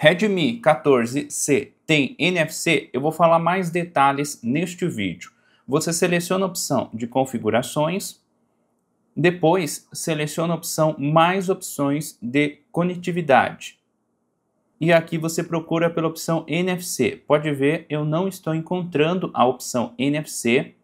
Redmi 14C tem NFC? Eu vou falar mais detalhes neste vídeo. Você seleciona a opção de configurações, depois seleciona a opção mais opções de conectividade. E aqui você procura pela opção NFC. Pode ver, eu não estou encontrando a opção NFC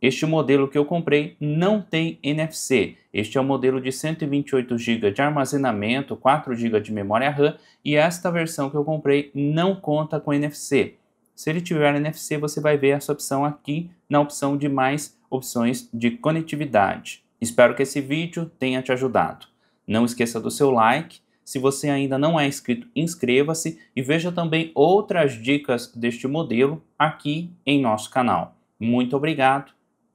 este modelo que eu comprei não tem NFC. Este é o modelo de 128 GB de armazenamento, 4 GB de memória RAM e esta versão que eu comprei não conta com NFC. Se ele tiver NFC, você vai ver essa opção aqui na opção de mais opções de conectividade. Espero que esse vídeo tenha te ajudado. Não esqueça do seu like. Se você ainda não é inscrito, inscreva-se e veja também outras dicas deste modelo aqui em nosso canal. Muito obrigado